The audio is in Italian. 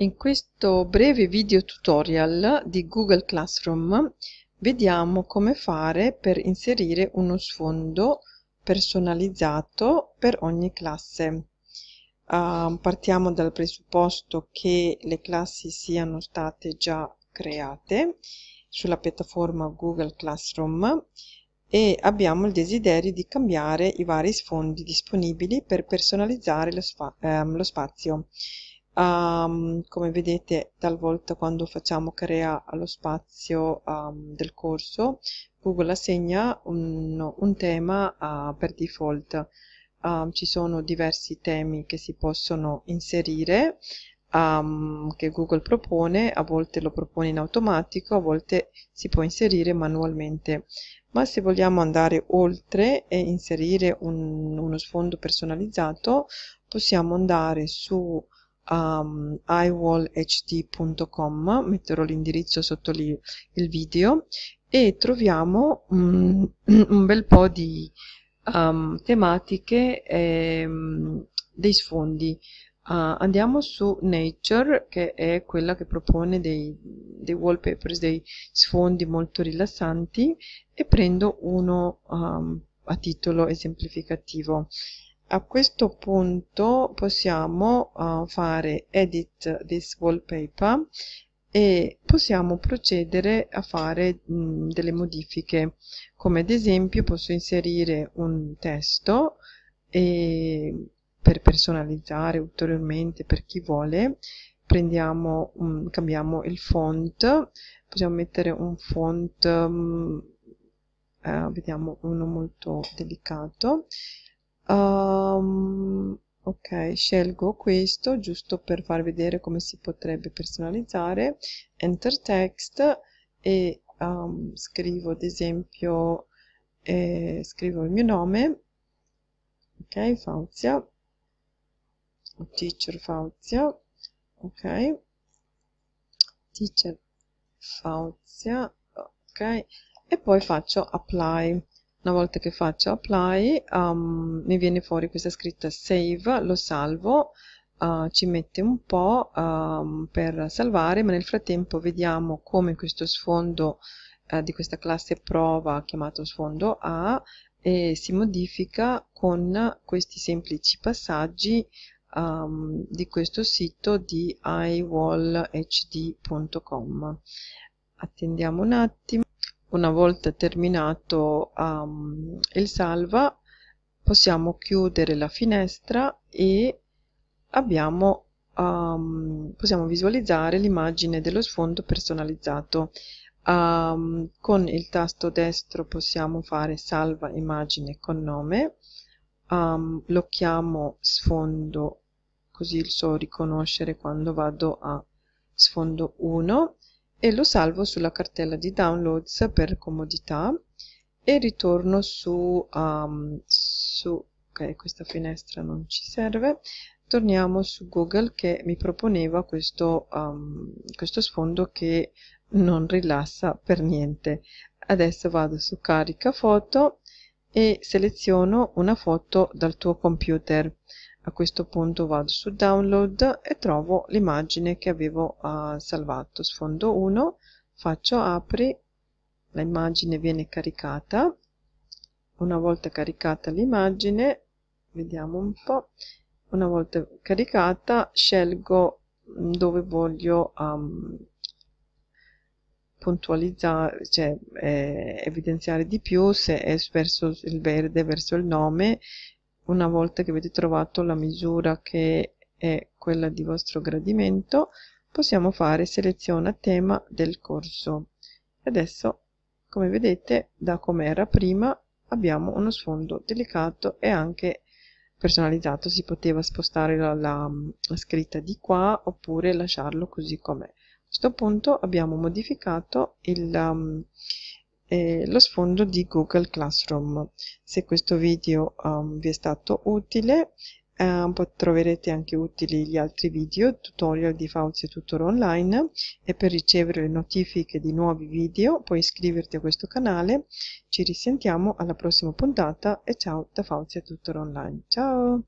In questo breve video tutorial di Google Classroom vediamo come fare per inserire uno sfondo personalizzato per ogni classe. Uh, partiamo dal presupposto che le classi siano state già create sulla piattaforma Google Classroom e abbiamo il desiderio di cambiare i vari sfondi disponibili per personalizzare lo, spa ehm, lo spazio. Um, come vedete talvolta quando facciamo crea allo spazio um, del corso Google assegna un, un tema uh, per default um, ci sono diversi temi che si possono inserire che Google propone a volte lo propone in automatico a volte si può inserire manualmente ma se vogliamo andare oltre e inserire un, uno sfondo personalizzato possiamo andare su um, iwallhd.com, metterò l'indirizzo sotto lì, il video, e troviamo mm, un bel po' di um, tematiche e ehm, dei sfondi. Uh, andiamo su Nature, che è quella che propone dei, dei wallpapers, dei sfondi molto rilassanti, e prendo uno um, a titolo esemplificativo a questo punto possiamo uh, fare edit this wallpaper e possiamo procedere a fare mh, mm, delle modifiche come ad esempio posso inserire un testo e per personalizzare ulteriormente per chi vuole prendiamo um, cambiamo il font possiamo mettere un font um, uh, vediamo uno molto delicato Um, ok, scelgo questo giusto per far vedere come si potrebbe personalizzare. Enter text e um, scrivo ad esempio eh, scrivo il mio nome. Ok, Fauzia. Teacher Fauzia. Ok. Teacher Fauzia. Ok. E poi faccio apply una volta che faccio apply um, mi viene fuori questa scritta save lo salvo uh, ci mette un po' um, per salvare ma nel frattempo vediamo come questo sfondo uh, di questa classe prova chiamato sfondo A e si modifica con questi semplici passaggi um, di questo sito di iwallhd.com attendiamo un attimo una volta terminato um, il salva possiamo chiudere la finestra e abbiamo, um, possiamo visualizzare l'immagine dello sfondo personalizzato um, con il tasto destro possiamo fare salva immagine con nome um, blocchiamo sfondo così il so riconoscere quando vado a sfondo 1 e lo salvo sulla cartella di downloads per comodità e ritorno su, um, su ok questa finestra non ci serve torniamo su Google che mi proponeva questo, um, questo sfondo che non rilassa per niente adesso vado su carica foto e seleziono una foto dal tuo computer a questo punto vado su download e trovo l'immagine che avevo uh, salvato sfondo 1 faccio apri l'immagine viene caricata una volta caricata l'immagine vediamo un po' una volta caricata scelgo mm, dove voglio um, puntualizzare cioè eh, evidenziare di più se è verso il verde verso il nome una volta che avete trovato la misura che è quella di vostro gradimento possiamo fare seleziona tema del corso adesso come vedete da come era prima abbiamo uno sfondo delicato e anche personalizzato si poteva spostare la, la, la scritta di qua oppure lasciarlo così com'è a questo punto abbiamo modificato il, um, eh, lo sfondo di Google Classroom. Se questo video um, vi è stato utile, eh, troverete anche utili gli altri video, tutorial di Fauzio Tutor Online e per ricevere le notifiche di nuovi video puoi iscriverti a questo canale. Ci risentiamo alla prossima puntata e ciao da Fauzio Tutor Online. Ciao!